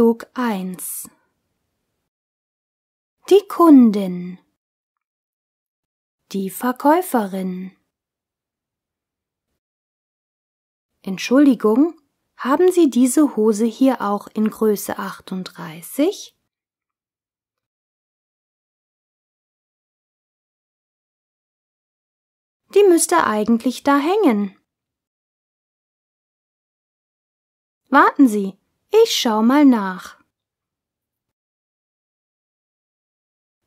Prolog 1 Die Kundin Die Verkäuferin Entschuldigung, haben Sie diese Hose hier auch in Größe 38? Die müsste eigentlich da hängen. Warten Sie, ich schau mal nach.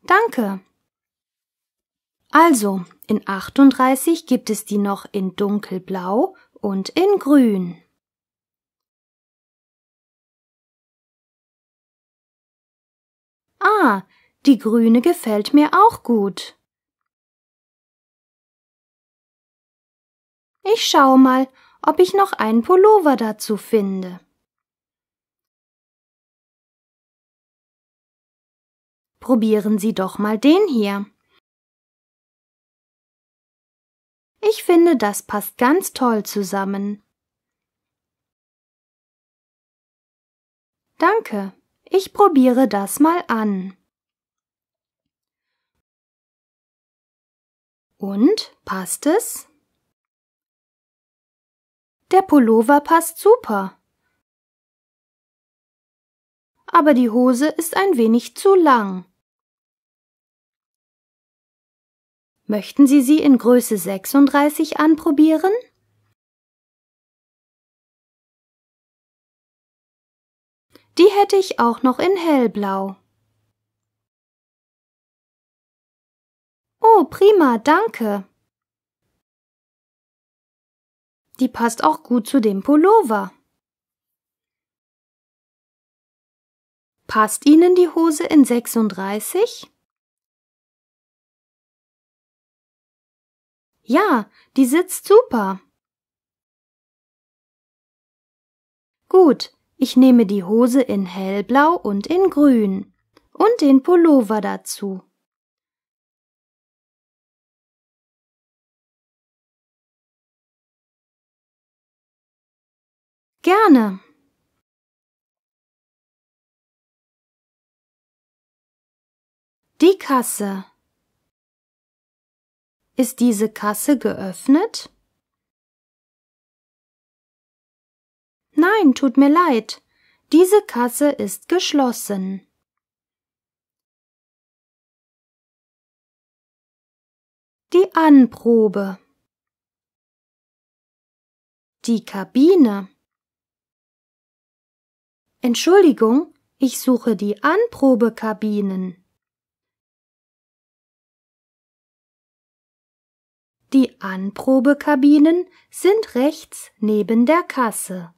Danke. Also, in 38 gibt es die noch in dunkelblau und in grün. Ah, die grüne gefällt mir auch gut. Ich schau mal, ob ich noch einen Pullover dazu finde. Probieren Sie doch mal den hier. Ich finde, das passt ganz toll zusammen. Danke, ich probiere das mal an. Und, passt es? Der Pullover passt super. Aber die Hose ist ein wenig zu lang. Möchten Sie sie in Größe 36 anprobieren? Die hätte ich auch noch in hellblau. Oh, prima, danke. Die passt auch gut zu dem Pullover. Passt Ihnen die Hose in 36? Ja, die sitzt super. Gut, ich nehme die Hose in hellblau und in grün und den Pullover dazu. Gerne. Die Kasse. Ist diese Kasse geöffnet? Nein, tut mir leid. Diese Kasse ist geschlossen. Die Anprobe. Die Kabine. Entschuldigung, ich suche die Anprobekabinen. Die Anprobekabinen sind rechts neben der Kasse.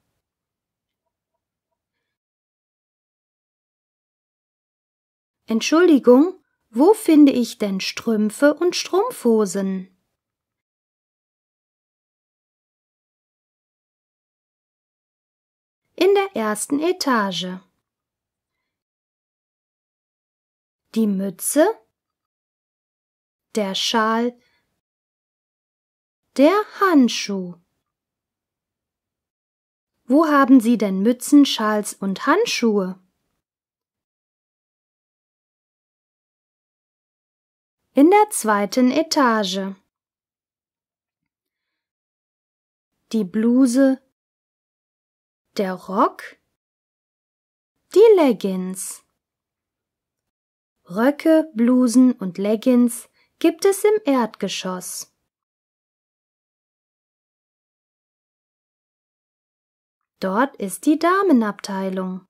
Entschuldigung, wo finde ich denn Strümpfe und Strumpfhosen? in der ersten Etage. Die Mütze, der Schal der Handschuh. Wo haben Sie denn Mützen, Schals und Handschuhe? In der zweiten Etage. Die Bluse, der Rock, die Leggings. Röcke, Blusen und Leggings gibt es im Erdgeschoss. Dort ist die Damenabteilung.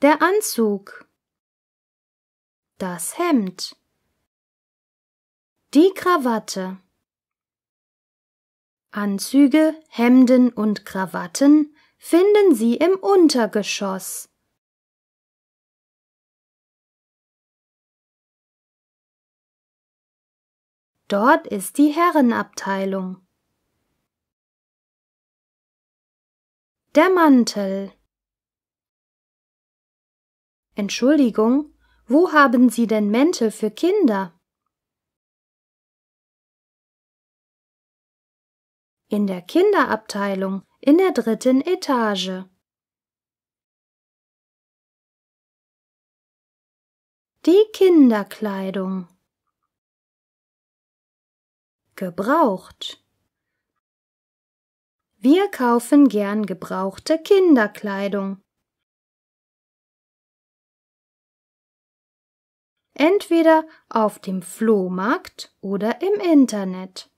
Der Anzug. Das Hemd. Die Krawatte. Anzüge, Hemden und Krawatten finden Sie im Untergeschoss. Dort ist die Herrenabteilung. Der Mantel. Entschuldigung, wo haben Sie denn Mäntel für Kinder? In der Kinderabteilung in der dritten Etage. Die Kinderkleidung. Gebraucht. Wir kaufen gern gebrauchte Kinderkleidung. Entweder auf dem Flohmarkt oder im Internet.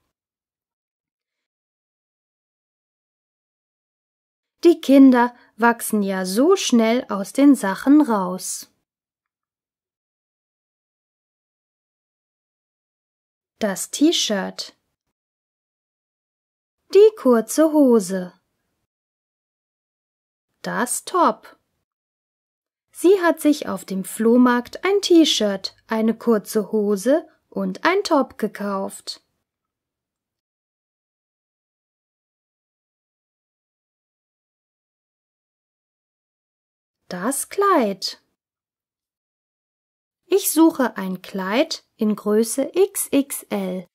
Die Kinder wachsen ja so schnell aus den Sachen raus. Das T-Shirt die kurze Hose. Das Top. Sie hat sich auf dem Flohmarkt ein T-Shirt, eine kurze Hose und ein Top gekauft. Das Kleid. Ich suche ein Kleid in Größe XXL.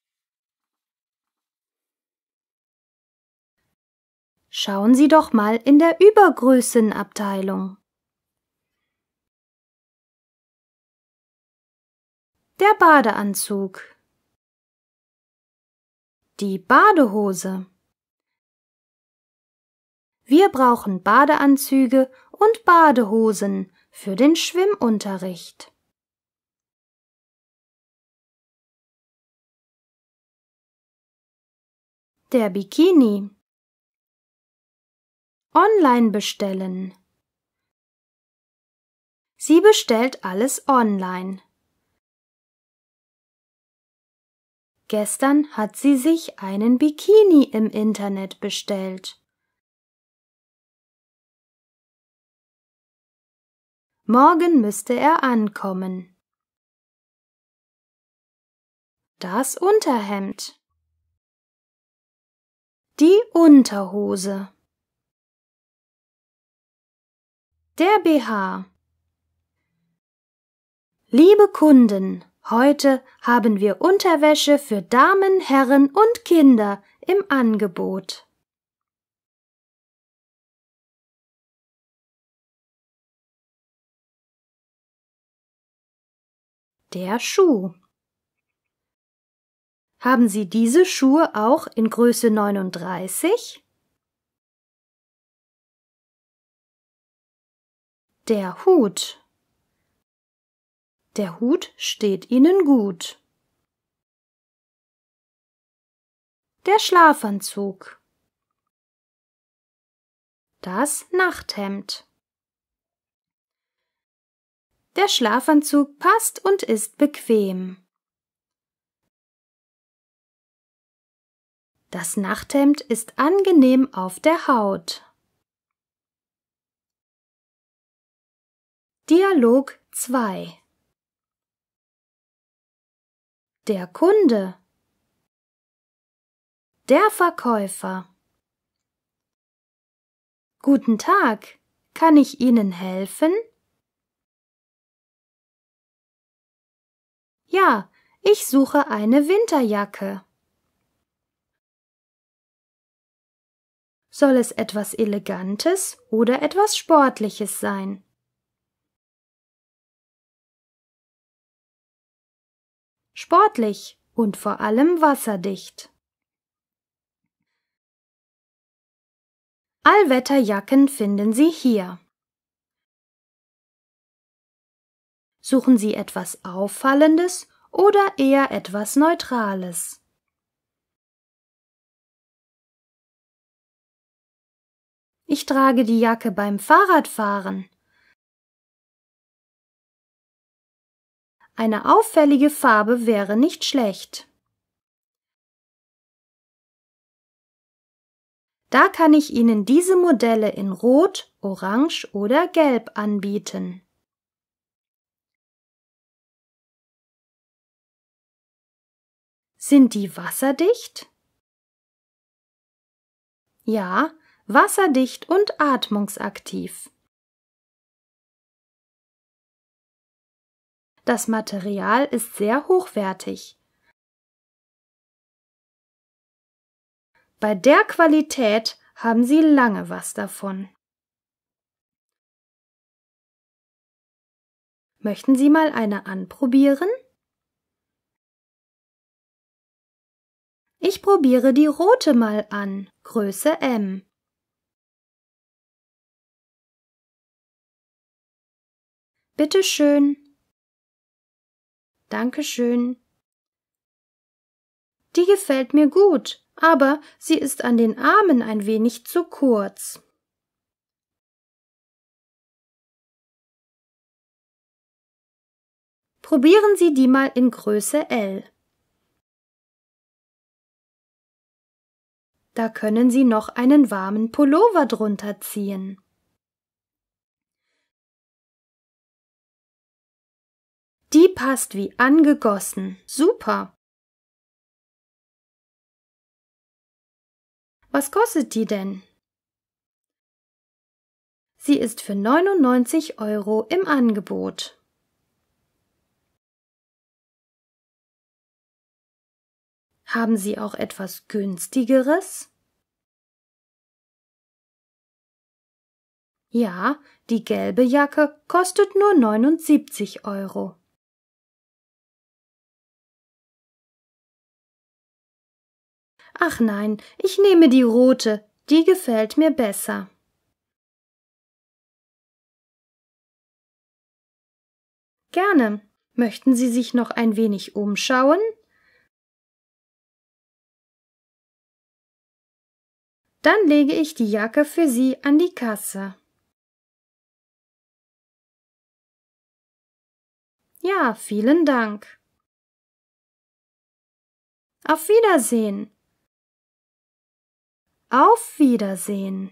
Schauen Sie doch mal in der Übergrößenabteilung. Der Badeanzug. Die Badehose. Wir brauchen Badeanzüge und Badehosen für den Schwimmunterricht. Der Bikini. Online bestellen. Sie bestellt alles online. Gestern hat sie sich einen Bikini im Internet bestellt. Morgen müsste er ankommen. Das Unterhemd. Die Unterhose. Der BH. Liebe Kunden, heute haben wir Unterwäsche für Damen, Herren und Kinder im Angebot. Der Schuh. Haben Sie diese Schuhe auch in Größe 39? Der Hut. Der Hut steht ihnen gut. Der Schlafanzug. Das Nachthemd. Der Schlafanzug passt und ist bequem. Das Nachthemd ist angenehm auf der Haut. Dialog 2 Der Kunde Der Verkäufer Guten Tag, kann ich Ihnen helfen? Ja, ich suche eine Winterjacke. Soll es etwas Elegantes oder etwas Sportliches sein? sportlich und vor allem wasserdicht. Allwetterjacken finden Sie hier. Suchen Sie etwas Auffallendes oder eher etwas Neutrales? Ich trage die Jacke beim Fahrradfahren, Eine auffällige Farbe wäre nicht schlecht. Da kann ich Ihnen diese Modelle in Rot, Orange oder Gelb anbieten. Sind die wasserdicht? Ja, wasserdicht und atmungsaktiv. Das Material ist sehr hochwertig. Bei der Qualität haben Sie lange was davon. Möchten Sie mal eine anprobieren? Ich probiere die rote mal an, Größe M. Bitte schön. Dankeschön. Die gefällt mir gut, aber sie ist an den Armen ein wenig zu kurz. Probieren Sie die mal in Größe L. Da können Sie noch einen warmen Pullover drunter ziehen. Die passt wie angegossen. Super. Was kostet die denn? Sie ist für 99 Euro im Angebot. Haben Sie auch etwas günstigeres? Ja, die gelbe Jacke kostet nur 79 Euro. Ach nein, ich nehme die rote, die gefällt mir besser. Gerne. Möchten Sie sich noch ein wenig umschauen? Dann lege ich die Jacke für Sie an die Kasse. Ja, vielen Dank. Auf Wiedersehen. Auf Wiedersehen.